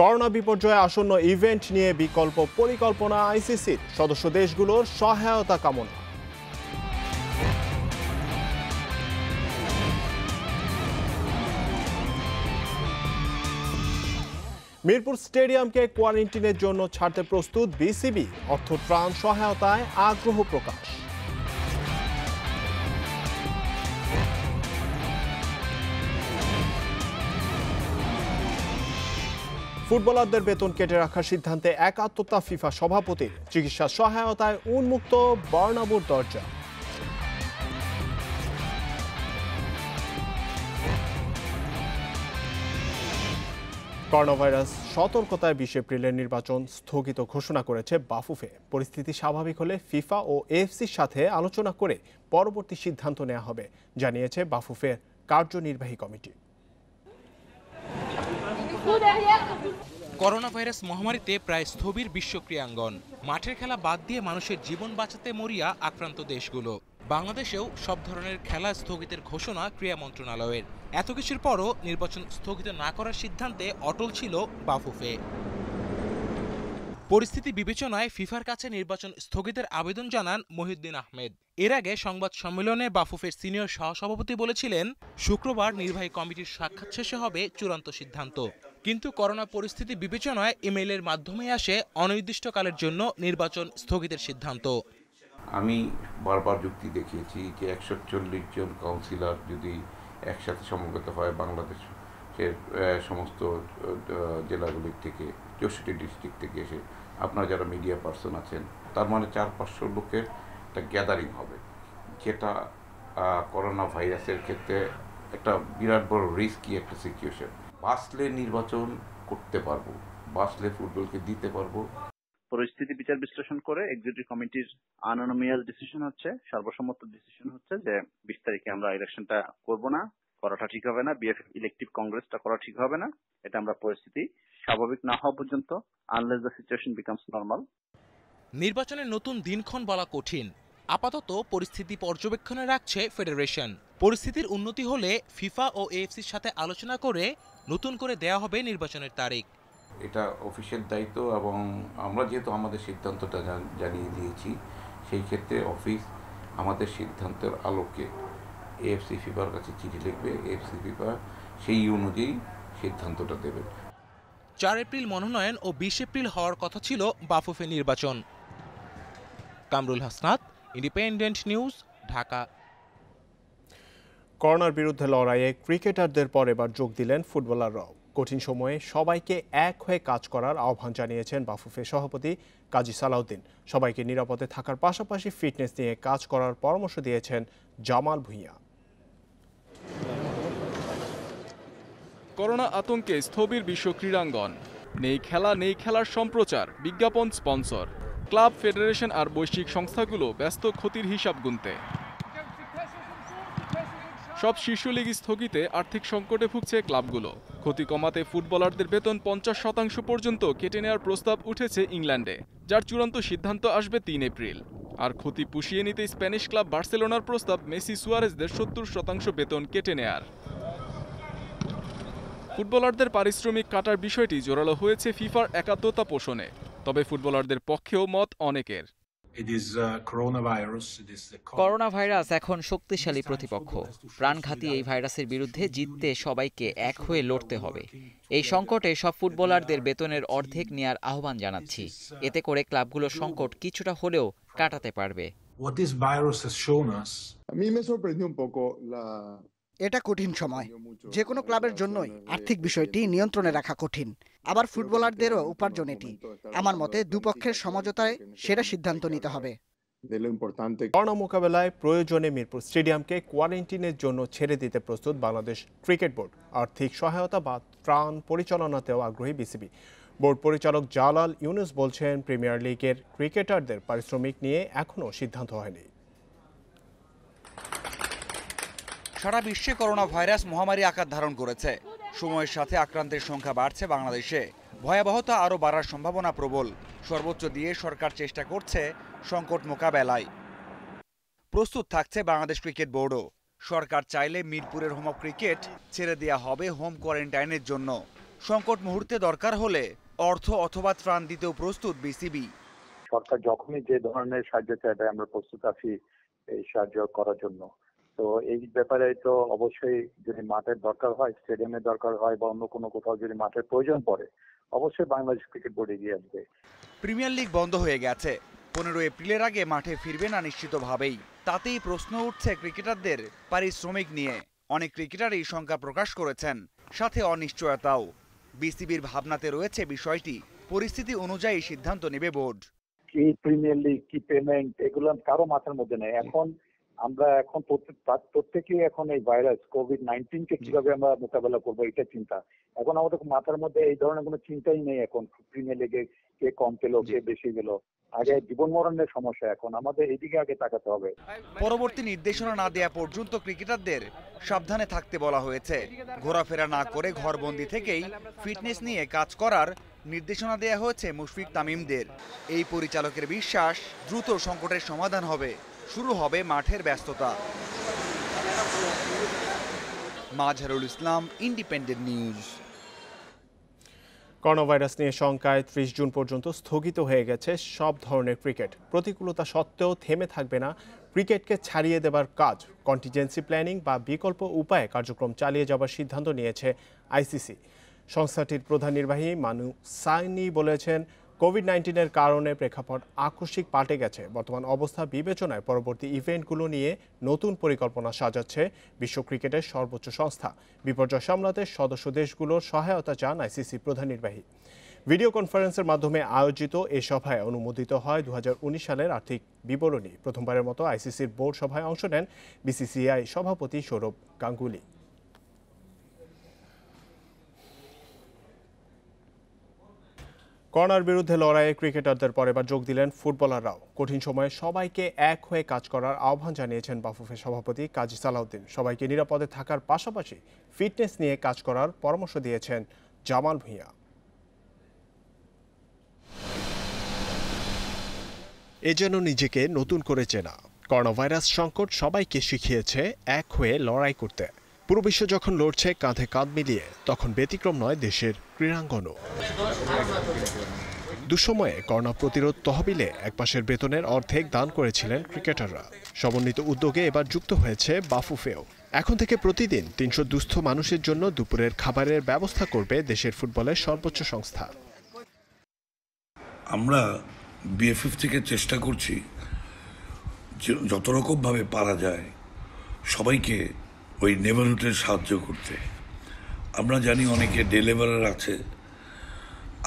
Corona বিপর্যয়ে আসন্ন event নিয়ে বিকল্প পরিকল্পনা আইসিসির সদস্য দেশগুলোর সহায়তা কামনা মিরপুর স্টেডিয়ামকে কোয়ারেন্টিনের জন্য ছাড়তে প্রস্তুত বিসিবি অর্থ ত্রাণ সহায়তায় আগ্রহ প্রকাশ ফুটবলারদের বেতন কেটে রাখার সিদ্ধান্তে এক আত্মতা ফিফা সভাপতির চিকিৎসা সহায়তায় উন্মুক্ত বর্ণাবুর দরজা করোনাভাইরাস সতর্কতায় বিশ এপ্রিলের নির্বাচন স্থগিত ঘোষণা করেছে বাফুফে পরিস্থিতি স্বাভাবিক হলে ফিফা ও এফসির সাথে আলোচনা করে পরবর্তী সিদ্ধান্ত নেওয়া হবে জানিয়েছে বাফুফের কার্যনির্বাহী কমিটি করোনা ভাইরাস মহামারীতে প্রায় স্থবির বিশ্ব ক্রিয়াঙ্গন মাঠের খেলা বাদ দিয়ে মানুষের জীবন বাঁচাতে মরিয়া আক্রান্ত দেশগুলো বাংলাদেশেও সব ধরনের খেলা স্থগিতের ঘোষণা ক্রীড়া মন্ত্রণালয়ের এত কিছুর পরও নির্বাচন স্থগিত না করার সিদ্ধান্তে অটল ছিল বাফুফে পরিস্থিতি বিবেচনায় ফিফার কাছে নির্বাচন স্থগিতের আবেদন জানান মহিউদ্দিন আহমেদ এর আগে সংবাদ সম্মেলনে বাফুফের সিনিয়র সহসভাপতি বলেছিলেন শুক্রবার নির্বাহী কমিটির সাক্ষাৎ শেষে হবে চূড়ান্ত সিদ্ধান্ত কিন্তু করোনা পরিস্থিতি বিবেচনায় ইমেইলের মাধ্যমে আসে অনির্দিষ্টকালের জন্য নির্বাচন স্থগিতের সিদ্ধান্ত আমি বারবার যুক্তি দেখিয়েছি যে একশো চল্লিশ জন কাউন্সিলর যদি একসাথে সমবেত হয় বাংলাদেশের সমস্ত জেলাগুলির থেকে চৌষট্টি ডিস্ট্রিক্ট থেকে এসে আপনারা যারা মিডিয়া পার্সন আছেন তার মানে চার পাঁচশো লোকের একটা গ্যাদারিং হবে যেটা করোনা ভাইরাসের ক্ষেত্রে একটা বিরাট বড় রিস্কি একটা সিচুয়েশন বাসলে নির্বাচন করতে পারবো বাসলে ফুটবলকে দিতে পারবো পরিস্থিতি বিচার বিশ্লেষণ করে এক্সিকিউটিভ কমিটির আননোমিয়াল ডিসিশন হচ্ছে সর্বসম্মত ডিসিশন হচ্ছে যে বিশ তারিখে আমরা ইলেকশনটা করব না করাটা ঠিক হবে না বিএফ ইলেকটিভ কংগ্রেসটা করা ঠিক হবে না এটা আমরা পরিস্থিতি স্বাভাবিক না হওয়া পর্যন্ত unless the situation becomes normal নির্বাচনের নতুন দিনক্ষণ বলা কঠিন আপাতত পরিস্থিতি পর্যবেক্ষণে রাখছে ফেডারেশন পরিস্থিতির উন্নতি হলে ফিফা ও এএফসির সাথে আলোচনা করে নতুন করে দেয়া হবে নির্বাচনের তারিখ এটা অফিসের দায়িত্ব এবং আমরা যেহেতু আমাদের সিদ্ধান্তটা জানিয়ে দিয়েছি সেই ক্ষেত্রে অফিস আমাদের সিদ্ধান্তের আলোকে এএফসি ফিফার কাছে চিঠি লিখবে এএফসি ফিফা সেই অনুযায়ী সিদ্ধান্তটা দেবে চার এপ্রিল মনোনয়ন ও বিশ এপ্রিল হওয়ার কথা ছিল বাফুফে নির্বাচন কামরুল হাসনাত ইন্ডিপেন্ডেন্ট নিউজ ঢাকা করোনার বিরুদ্ধে লড়াইয়ে ক্রিকেটারদের পর এবার যোগ দিলেন ফুটবলাররাও কঠিন সময়ে সবাইকে এক হয়ে কাজ করার আহ্বান জানিয়েছেন বাফুফের সভাপতি কাজী সালাউদ্দিন সবাইকে নিরাপদে থাকার পাশাপাশি ফিটনেস নিয়ে কাজ করার পরামর্শ দিয়েছেন জামাল ভূঁইয়া করোনা আতঙ্কে স্থবির বিশ্ব ক্রীড়াঙ্গন নেই খেলা নেই খেলার সম্প্রচার বিজ্ঞাপন স্পন্সর ক্লাব ফেডারেশন আর বৈশ্বিক সংস্থাগুলো ব্যস্ত ক্ষতির হিসাব গুনতে সব শীর্ষ লীগ স্থগিতে আর্থিক সংকটে ভুগছে ক্লাবগুলো ক্ষতি কমাতে ফুটবলারদের বেতন পঞ্চাশ শতাংশ পর্যন্ত কেটে নেওয়ার প্রস্তাব উঠেছে ইংল্যান্ডে যার চূড়ান্ত সিদ্ধান্ত আসবে তিন এপ্রিল আর ক্ষতি পুষিয়ে নিতে স্প্যানিশ ক্লাব বার্সেলোনার প্রস্তাব মেসি সুয়ারেজদের সত্তর শতাংশ বেতন কেটে নেয়ার ফুটবলারদের পারিশ্রমিক কাটার বিষয়টি জোরালো হয়েছে ফিফার একাত্মতা পোষণে তবে ফুটবলারদের পক্ষেও মত অনেকের করোনা ভাইরাস uh, এখন শক্তিশালী প্রতিপক্ষ প্রাণঘাতী এই ভাইরাসের বিরুদ্ধে জিততে সবাইকে এক হয়ে লড়তে হবে এই সংকটে সব ফুটবলারদের বেতনের অর্ধেক নেয়ার আহ্বান জানাচ্ছি uh, এতে করে ক্লাবগুলো সংকট কিছুটা হলেও কাটাতে পারবে এটা কঠিন সময় যে কোনো ক্লাবের জন্যই আর্থিক বিষয়টি নিয়ন্ত্রণে রাখা কঠিন আবার ফুটবলারদেরও উপার্জন এটি আমার মতে দুপক্ষের সমঝোতায় সেটা সিদ্ধান্ত নিতে হবে করোনা মোকাবেলায় প্রয়োজনে মিরপুর স্টেডিয়ামকে কোয়ারেন্টিনের জন্য ছেড়ে দিতে প্রস্তুত বাংলাদেশ ক্রিকেট বোর্ড আর্থিক সহায়তা বা ত্রাণ পরিচালনাতেও আগ্রহী বিসিবি বোর্ড পরিচালক জালাল ইউনুস বলছেন প্রিমিয়ার লিগের ক্রিকেটারদের পারিশ্রমিক নিয়ে এখনও সিদ্ধান্ত হয়নি সারা বিশ্বে করোনা ভাইরাস মহামারী আকার ধারণ করেছে সময়ের সাথে আক্রান্তের সংখ্যা বাড়ছে বাংলাদেশে ভয়াবহতা আরও বাড়ার সম্ভাবনা প্রবল সর্বোচ্চ দিয়ে সরকার চেষ্টা করছে সংকট মোকাবেলায় প্রস্তুত থাকছে বাংলাদেশ ক্রিকেট বোর্ডও সরকার চাইলে মিরপুরের হোম অফ ক্রিকেট ছেড়ে দেওয়া হবে হোম কোয়ারেন্টাইনের জন্য সংকট মুহূর্তে দরকার হলে অর্থ অথবা ত্রাণ দিতেও প্রস্তুত বিসিবি সরকার যখনই যে ধরনের সাহায্য চাইবে আমরা প্রস্তুত আছি এই সাহায্য করার জন্য তো এই ব্যাপারে তো অবশ্যই যদি মাঠের দরকার হয় স্টেডিয়ামের দরকার হয় বা অন্য কোনো কোথাও যদি মাঠের প্রয়োজন পড়ে অবশ্যই বাংলাদেশ ক্রিকেট বোর্ড এগিয়ে আসবে প্রিমিয়ার লিগ বন্ধ হয়ে গেছে পনেরো এপ্রিলের আগে মাঠে ফিরবে না নিশ্চিতভাবেই তাতেই প্রশ্ন উঠছে ক্রিকেটারদের পারিশ্রমিক নিয়ে অনেক ক্রিকেটার এই শঙ্কা প্রকাশ করেছেন সাথে অনিশ্চয়তাও বিসিবির ভাবনাতে রয়েছে বিষয়টি পরিস্থিতি অনুযায়ী সিদ্ধান্ত নেবে বোর্ড কি প্রিমিয়ার লিগ কি পেমেন্ট এগুলো কারো মাথার মধ্যে নেই এখন আমরা এখন প্রত্যেকেই এখন এই ভাইরাস কোভিড নাইনটিন কে কিভাবে আমরা মোকাবেলা করবো এটা চিন্তা এখন আমাদের মাথার মধ্যে এই ধরনের কোনো চিন্তাই নেই এখন প্রিমে লেগে কে কম পেল কে বেশি গেল আগে জীবন মরণের সমস্যা এখন আমাদের এইদিকে আগে তাকাতে হবে পরবর্তী নির্দেশনা না পর্যন্ত ক্রিকেটারদের সাবধানে থাকতে বলা হয়েছে ঘোরাফেরা না করে ঘরবন্দি থেকেই ফিটনেস নিয়ে কাজ করার নির্দেশনা দেয়া হয়েছে মুশফিক তামিমদের এই পরিচালকের বিশ্বাস দ্রুত সংকটের সমাধান হবে শুরু হবে মাঠের ব্যস্ততা Majharul Islam independent news coronavirus নিয়ে শঙ্কায় ত্রিশ জুন পর্যন্ত স্থগিত হয়ে গেছে সব ধরনের ক্রিকেট প্রতিকূলতা সত্ত্বেও থেমে থাকবে না ক্রিকেটকে ছাড়িয়ে দেবার কাজ কন্টিজেন্সি প্ল্যানিং বা বিকল্প উপায়ে কার্যক্রম চালিয়ে যাবার সিদ্ধান্ত নিয়েছে আইসিসি সংস্থাটির প্রধান নির্বাহী মানু সাইনি বলেছেন কোভিড নাইন্টিনের কারণে প্রেক্ষাপট আকস্মিক পাল্টে গেছে বর্তমান অবস্থা বিবেচনায় পরবর্তী ইভেন্টগুলো নিয়ে নতুন পরিকল্পনা সাজাচ্ছে বিশ্ব ক্রিকেটের সর্বোচ্চ সংস্থা বিপর্যয় সামলাতে সদস্য দেশগুলোর সহায়তা চান আইসিসি প্রধান নির্বাহী ভিডিও কনফারেন্সের মাধ্যমে আয়োজিত এ সভায় অনুমোদিত হয় দু সালের আর্থিক বিবরণী প্রথমবারের মতো আইসিসির বোর্ড সভায় অংশ নেন বিসিসিআই সভাপতি সৌরভ গাঙ্গুলী করোনার বিরুদ্ধে লড়াইয়ে ক্রিকেটারদের পরে এবার যোগ দিলেন ফুটবলাররাও কঠিন সময়ে সবাইকে এক হয়ে কাজ করার আহ্বান জানিয়েছেন বাফুফের সভাপতি কাজী সালাউদ্দিন সবাইকে নিরাপদে থাকার পাশাপাশি ফিটনেস নিয়ে কাজ করার পরামর্শ দিয়েছেন জামাল ভূঁইয়া এ যেন নিজেকে নতুন করে চেনা করোনাভাইরাস সংকট সবাইকে শিখিয়েছে এক হয়ে লড়াই করতে পুরো বিশ্ব যখন লড়ছে কাঁধে কাঁধ মিলিয়ে তখন ব্যতিক্রম নয় দেশের ক্রীড়াঙ্গনও দুসময়ে করোনা প্রতিরোধ তহবিলে এক পাশের বেতনের অর্ধেক দান করেছিলেন ক্রিকেটাররা সমন্বিত উদ্যোগে এবার যুক্ত হয়েছে বাফুফেও এখন থেকে প্রতিদিন তিনশো দুস্থ মানুষের জন্য দুপুরের খাবারের ব্যবস্থা করবে দেশের ফুটবলের সর্বোচ্চ সংস্থা আমরা বিএফএফ থেকে চেষ্টা করছি যত রকমভাবে পারা যায় সবাইকে ওই নেবারহুডে সাহায্য করতে আমরা জানি অনেকে ডেলিভারার আছে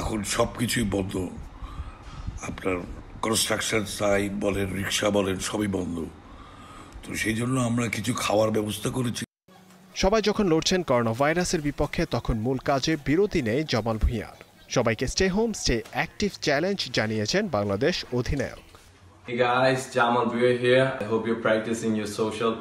এখন সব কিছুই বন্ধ আপনার কনস্ট্রাকশন সাইট বলেন রিক্সা বলেন সবই বন্ধ তো সেই জন্য আমরা কিছু খাওয়ার ব্যবস্থা করেছি সবাই যখন লড়ছেন করোনা ভাইরাসের বিপক্ষে তখন মূল কাজে বিরতি নেই জমাল ভুঁইয়ার সবাইকে stay home stay active challenge জানিয়েছেন বাংলাদেশ অধিনায়ক Hey guys, Jamal Buir here. I hope you're practicing your social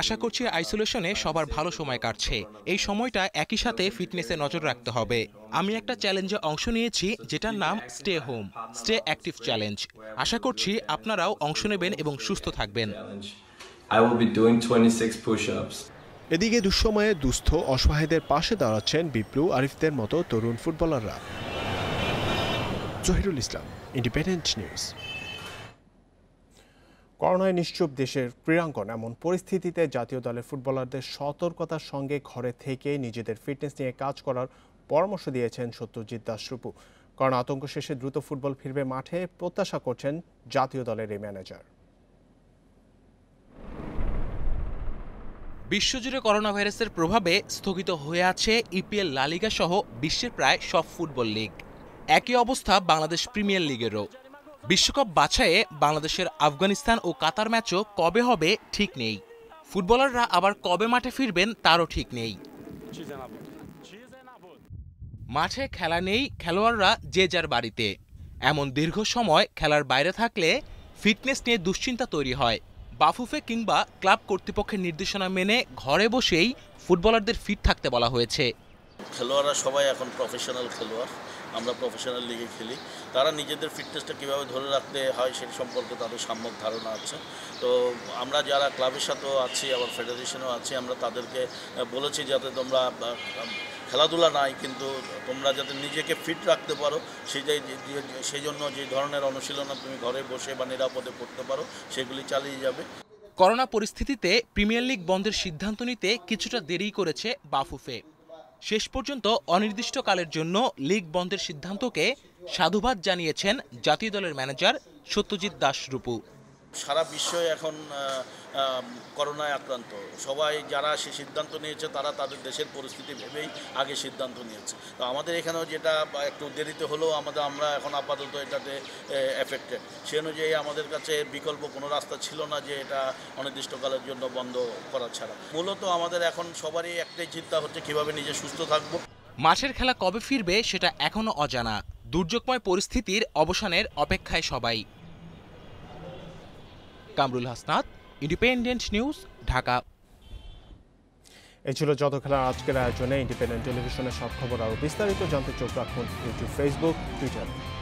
আশা করছি আইসোলেশনে সবার ভালো সময় কাটছে এই সময়টা একই সাথে ফিটনেসে নজর রাখতে হবে আমি একটা চ্যালেঞ্জে অংশ নিয়েছি যেটার নাম stay home stay active challenge আশা করছি আপনারাও অংশ নেবেন এবং সুস্থ থাকবেন এদিকে দুঃসময়ে দুস্থ অসহায়দের পাশে দাঁড়াচ্ছেন বিপ্লু আরিফদের মতো তরুণ ফুটবলাররা জহিরুল ইসলাম ইন্ডিপেন্ডেন্ট নিউজ করোনায় নিশ্চুপ দেশের ক্রীড়াঙ্গন এমন পরিস্থিতিতে জাতীয় দলের ফুটবলারদের সতর্কতার সঙ্গে ঘরে থেকে নিজেদের ফিটনেস নিয়ে কাজ করার পরামর্শ দিয়েছেন সত্যজিৎ দাসরূপু কারণ আতঙ্ক শেষে দ্রুত ফুটবল ফিরবে মাঠে প্রত্যাশা করছেন জাতীয় দলের এই ম্যানেজার বিশ্বজুড়ে করোনা ভাইরাসের প্রভাবে স্থগিত হয়ে আছে ইপিএল লালিগা সহ বিশ্বের প্রায় সব ফুটবল লিগ একই অবস্থা বাংলাদেশ প্রিমিয়ার লিগেরও বিশ্বকাপ বাছাইয়ে বাংলাদেশের আফগানিস্তান ও কাতার ম্যাচও কবে হবে ঠিক নেই ফুটবলাররা আবার কবে মাঠে ফিরবেন তারও ঠিক নেই মাঠে খেলা নেই খেলোয়াড়রা যে যার বাড়িতে এমন দীর্ঘ সময় খেলার বাইরে থাকলে ফিটনেস নিয়ে দুশ্চিন্তা তৈরি হয় বাফুফে কিংবা ক্লাব কর্তৃপক্ষের নির্দেশনা মেনে ঘরে বসেই ফুটবলারদের ফিট থাকতে বলা হয়েছে খেলোয়াড়রা সবাই এখন প্রফেশনাল খেলোয়াড় আমরা প্রফেশনাল লিগে খেলি তারা নিজেদের ফিটনেসটা কীভাবে ধরে রাখতে হয় সেটি সম্পর্কে তাদের সাম্যক ধারণা আছে তো আমরা যারা ক্লাবের সাথেও আছি আবার ফেডারেশনেও আছি আমরা তাদেরকে বলেছি যাতে তোমরা খেলাধুলা নাই কিন্তু তোমরা যাতে নিজেকে ফিট রাখতে পারো সেই সেই জন্য যে ধরনের অনুশীলন তুমি ঘরে বসে বা নিরাপদে করতে পারো সেগুলি চালিয়ে যাবে করোনা পরিস্থিতিতে প্রিমিয়ার লিগ বন্ধের সিদ্ধান্ত নিতে কিছুটা দেরি করেছে বাফুফে শেষ পর্যন্ত অনির্দিষ্টকালের জন্য লীগ বন্ধের সিদ্ধান্তকে সাধুবাদ জানিয়েছেন জাতীয় দলের ম্যানেজার সত্যজিৎ দাস রূপু সারা বিশ্ব এখন করোনায় আক্রান্ত সবাই যারা সে সিদ্ধান্ত নিয়েছে তারা তাদের দেশের পরিস্থিতি ভেবেই আগে সিদ্ধান্ত নিয়েছে তো আমাদের এখানেও যেটা একটু দেরিতে হলেও আমাদের আমরা এখন আপাতত এটাতে এফেক্টেড সে অনুযায়ী আমাদের কাছে বিকল্প কোনো রাস্তা ছিল না যে এটা অনির্দিষ্টকালের জন্য বন্ধ করা ছাড়া মূলত আমাদের এখন সবারই একটাই চিন্তা হচ্ছে কিভাবে নিজে সুস্থ থাকবো মাসের খেলা কবে ফিরবে সেটা এখনও অজানা দুর্যোগময় পরিস্থিতির অবসানের অপেক্ষায় সবাই কামরুল হাসনাত ইন্ডিপেন্ডেন্ট নিউজ ঢাকা এ ছিল যত খেলার আজকের আয়োজনে ইন্ডিপেন্ডেন্ট টেলিভিশনের সব খবর আরও বিস্তারিত জানতে চোখ রাখুন ইউটিউব ফেসবুক টুইটার